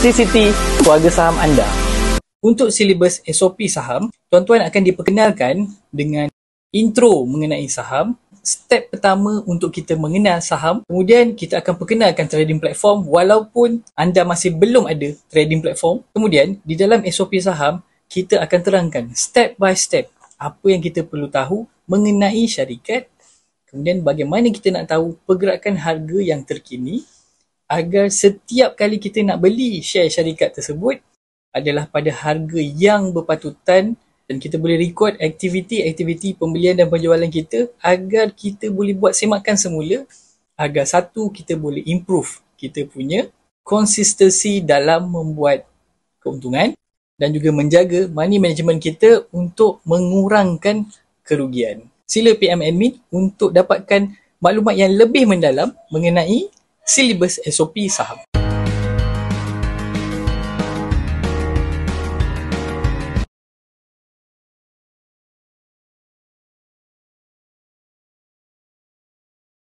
CCT keluarga saham anda. Untuk silibus SOP saham, tuan-tuan akan diperkenalkan dengan intro mengenai saham, step pertama untuk kita mengenal saham, kemudian kita akan perkenalkan trading platform walaupun anda masih belum ada trading platform. Kemudian di dalam SOP saham, kita akan terangkan step by step apa yang kita perlu tahu mengenai syarikat, kemudian bagaimana kita nak tahu pergerakan harga yang terkini agar setiap kali kita nak beli share syarikat tersebut adalah pada harga yang berpatutan dan kita boleh record aktiviti-aktiviti pembelian dan penjualan kita agar kita boleh buat semakan semula agar satu kita boleh improve kita punya konsistensi dalam membuat keuntungan dan juga menjaga money management kita untuk mengurangkan kerugian. Sila PM admin untuk dapatkan maklumat yang lebih mendalam mengenai syllabus SOP sahab.